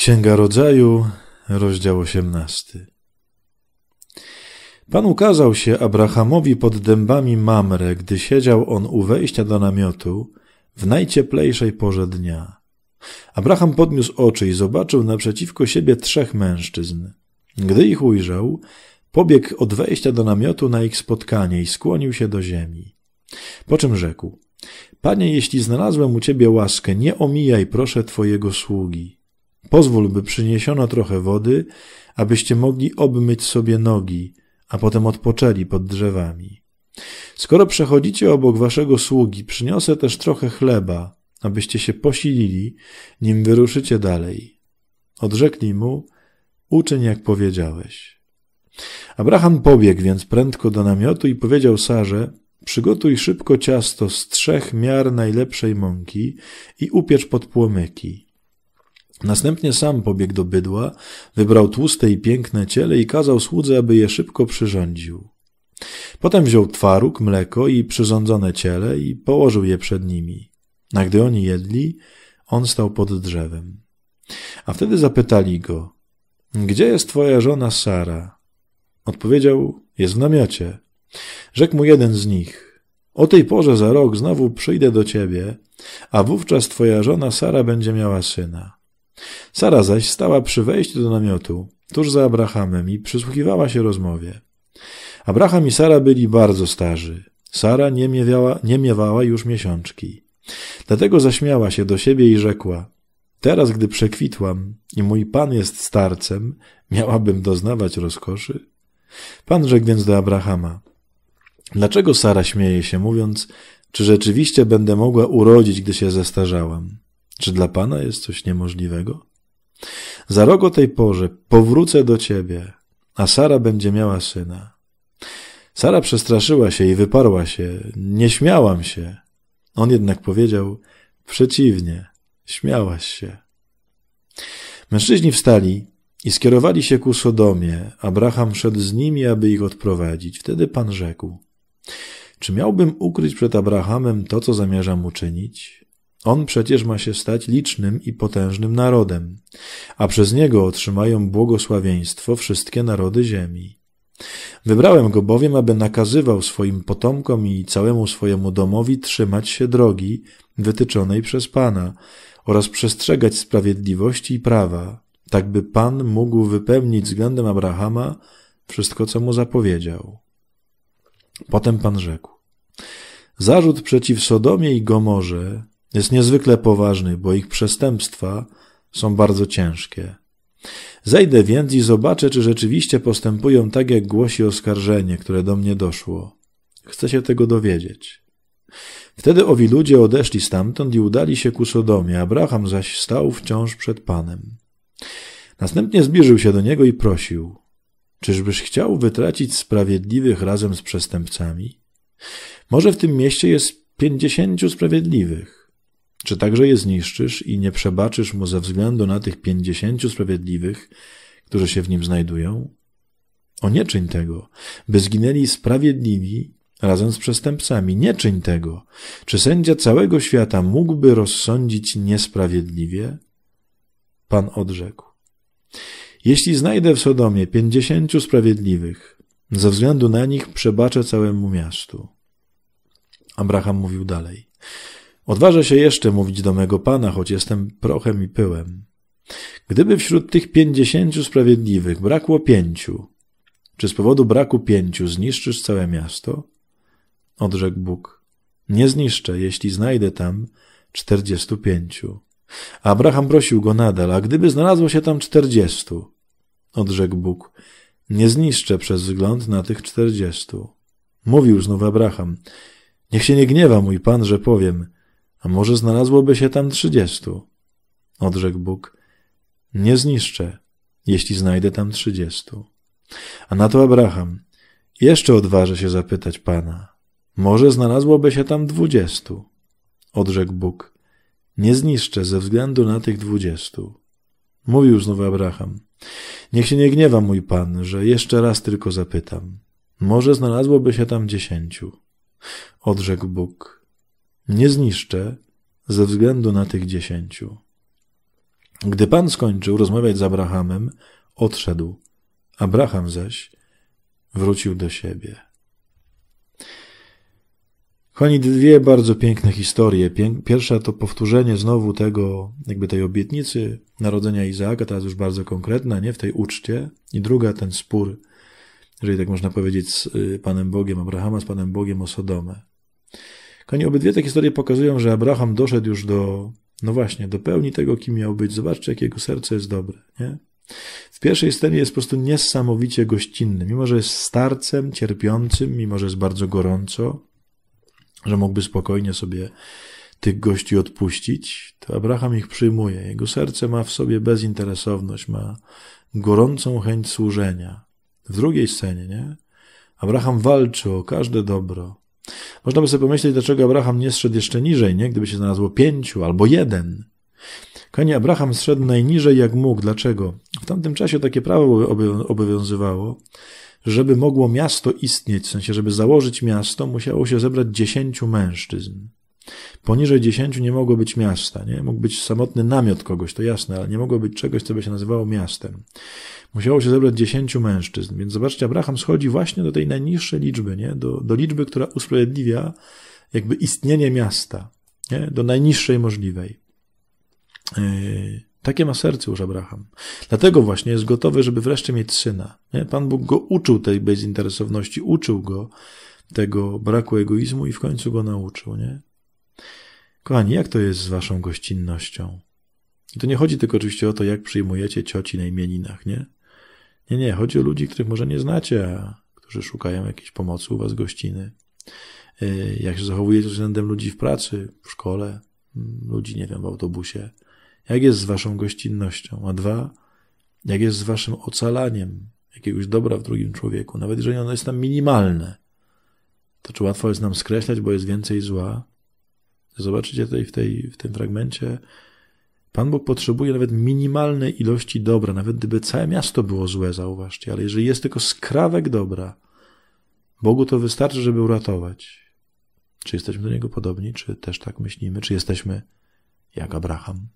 Księga Rodzaju, rozdział 18. Pan ukazał się Abrahamowi pod dębami Mamre, gdy siedział on u wejścia do namiotu w najcieplejszej porze dnia. Abraham podniósł oczy i zobaczył naprzeciwko siebie trzech mężczyzn. Gdy ich ujrzał, pobiegł od wejścia do namiotu na ich spotkanie i skłonił się do ziemi. Po czym rzekł: Panie, jeśli znalazłem u ciebie łaskę, nie omijaj proszę twojego sługi. Pozwól, by przyniesiono trochę wody, abyście mogli obmyć sobie nogi, a potem odpoczęli pod drzewami. Skoro przechodzicie obok waszego sługi, przyniosę też trochę chleba, abyście się posilili, nim wyruszycie dalej. Odrzekli mu, uczyń jak powiedziałeś. Abraham pobiegł więc prędko do namiotu i powiedział Sarze, przygotuj szybko ciasto z trzech miar najlepszej mąki i upiecz pod płomyki. Następnie sam pobiegł do bydła, wybrał tłuste i piękne ciele i kazał słudze, aby je szybko przyrządził. Potem wziął twaróg, mleko i przyrządzone ciele i położył je przed nimi. A gdy oni jedli, on stał pod drzewem. A wtedy zapytali go, gdzie jest twoja żona Sara? Odpowiedział, jest w namiocie. Rzekł mu jeden z nich, o tej porze za rok znowu przyjdę do ciebie, a wówczas twoja żona Sara będzie miała syna. Sara zaś stała przy wejściu do namiotu, tuż za Abrahamem i przysłuchiwała się rozmowie. Abraham i Sara byli bardzo starzy. Sara nie miewała, nie miewała już miesiączki. Dlatego zaśmiała się do siebie i rzekła: Teraz, gdy przekwitłam i mój pan jest starcem, miałabym doznawać rozkoszy? Pan rzekł więc do Abrahama: Dlaczego Sara śmieje się, mówiąc, czy rzeczywiście będę mogła urodzić, gdy się zestarzałam? Czy dla Pana jest coś niemożliwego? Za rok o tej porze powrócę do ciebie, a Sara będzie miała syna. Sara przestraszyła się i wyparła się. Nie śmiałam się. On jednak powiedział: Przeciwnie, śmiałaś się. Mężczyźni wstali i skierowali się ku Sodomie. Abraham szedł z nimi, aby ich odprowadzić. Wtedy Pan rzekł: Czy miałbym ukryć przed Abrahamem to, co zamierzam uczynić? On przecież ma się stać licznym i potężnym narodem, a przez niego otrzymają błogosławieństwo wszystkie narody ziemi. Wybrałem go bowiem, aby nakazywał swoim potomkom i całemu swojemu domowi trzymać się drogi wytyczonej przez Pana oraz przestrzegać sprawiedliwości i prawa, tak by Pan mógł wypełnić względem Abrahama wszystko, co mu zapowiedział. Potem Pan rzekł: Zarzut przeciw Sodomie i Gomorze jest niezwykle poważny, bo ich przestępstwa są bardzo ciężkie. Zejdę więc i zobaczę, czy rzeczywiście postępują tak, jak głosi oskarżenie, które do mnie doszło. Chcę się tego dowiedzieć. Wtedy owi ludzie odeszli stamtąd i udali się ku Sodomie, Abraham zaś stał wciąż przed Panem. Następnie zbliżył się do niego i prosił: Czyżbyś chciał wytracić sprawiedliwych razem z przestępcami? Może w tym mieście jest pięćdziesięciu sprawiedliwych. Czy także je zniszczysz i nie przebaczysz mu ze względu na tych pięćdziesięciu sprawiedliwych, którzy się w nim znajdują? O nie czyń tego, by zginęli sprawiedliwi razem z przestępcami. Nie czyń tego. Czy sędzia całego świata mógłby rozsądzić niesprawiedliwie? Pan odrzekł. Jeśli znajdę w Sodomie pięćdziesięciu sprawiedliwych, ze względu na nich przebaczę całemu miastu. Abraham mówił dalej. Odważę się jeszcze mówić do mego Pana, choć jestem prochem i pyłem. Gdyby wśród tych pięćdziesięciu sprawiedliwych brakło pięciu, czy z powodu braku pięciu zniszczysz całe miasto? Odrzekł Bóg. Nie zniszczę, jeśli znajdę tam czterdziestu pięciu. Abraham prosił go nadal, a gdyby znalazło się tam czterdziestu? Odrzekł Bóg. Nie zniszczę przez wzgląd na tych czterdziestu. Mówił znów Abraham. Niech się nie gniewa mój Pan, że powiem – a może znalazłoby się tam trzydziestu. Odrzekł Bóg, nie zniszczę, jeśli znajdę tam trzydziestu. A na to Abraham, jeszcze odważę się zapytać Pana, może znalazłoby się tam dwudziestu. Odrzekł Bóg, nie zniszczę ze względu na tych dwudziestu. Mówił znowu Abraham, niech się nie gniewa mój Pan, że jeszcze raz tylko zapytam. Może znalazłoby się tam dziesięciu. Odrzekł Bóg, nie zniszczę ze względu na tych dziesięciu. Gdy Pan skończył rozmawiać z Abrahamem, odszedł. Abraham zaś wrócił do siebie. Kochani, dwie bardzo piękne historie. Pierwsza to powtórzenie znowu tego, jakby tej obietnicy narodzenia Izaaka, teraz już bardzo konkretna, nie w tej uczcie. I druga ten spór, jeżeli tak można powiedzieć, z y, Panem Bogiem Abrahama, z Panem Bogiem o Sodomę. Kochani, obydwie te historie pokazują, że Abraham doszedł już do, no właśnie, do pełni tego, kim miał być. Zobaczcie, jakie jego serce jest dobre, nie? W pierwszej scenie jest po prostu niesamowicie gościnny. Mimo, że jest starcem, cierpiącym, mimo, że jest bardzo gorąco, że mógłby spokojnie sobie tych gości odpuścić, to Abraham ich przyjmuje. Jego serce ma w sobie bezinteresowność, ma gorącą chęć służenia. W drugiej scenie, nie? Abraham walczy o każde dobro, można by sobie pomyśleć, dlaczego Abraham nie zszedł jeszcze niżej, nie? Gdyby się znalazło pięciu albo jeden. Kochani, Abraham zszedł najniżej jak mógł. Dlaczego? W tamtym czasie takie prawo obowiązywało, żeby mogło miasto istnieć, w sensie, żeby założyć miasto, musiało się zebrać dziesięciu mężczyzn. Poniżej dziesięciu nie mogło być miasta, nie? Mógł być samotny namiot kogoś, to jasne, ale nie mogło być czegoś, co by się nazywało miastem. Musiało się zebrać dziesięciu mężczyzn, więc zobaczcie, Abraham schodzi właśnie do tej najniższej liczby, nie? Do, do liczby, która usprawiedliwia jakby istnienie miasta, nie? Do najniższej możliwej. Yy. Takie ma serce już Abraham. Dlatego właśnie jest gotowy, żeby wreszcie mieć syna. Nie? Pan Bóg go uczył tej bezinteresowności, uczył go tego braku egoizmu i w końcu go nauczył. Nie? Kochani, jak to jest z waszą gościnnością? I to nie chodzi tylko oczywiście o to, jak przyjmujecie cioci na imieninach, nie? Nie, nie, chodzi o ludzi, których może nie znacie, a którzy szukają jakiejś pomocy u was gościny. E, jak się zachowujecie względem ludzi w pracy, w szkole, mm, ludzi, nie wiem, w autobusie. Jak jest z waszą gościnnością? A dwa, jak jest z waszym ocalaniem jakiegoś dobra w drugim człowieku, nawet jeżeli ono jest tam minimalne. To czy łatwo jest nam skreślać, bo jest więcej zła, Zobaczycie tutaj w, tej, w tym fragmencie. Pan Bóg potrzebuje nawet minimalnej ilości dobra, nawet gdyby całe miasto było złe, zauważcie, ale jeżeli jest tylko skrawek dobra, Bogu to wystarczy, żeby uratować. Czy jesteśmy do Niego podobni, czy też tak myślimy, czy jesteśmy jak Abraham?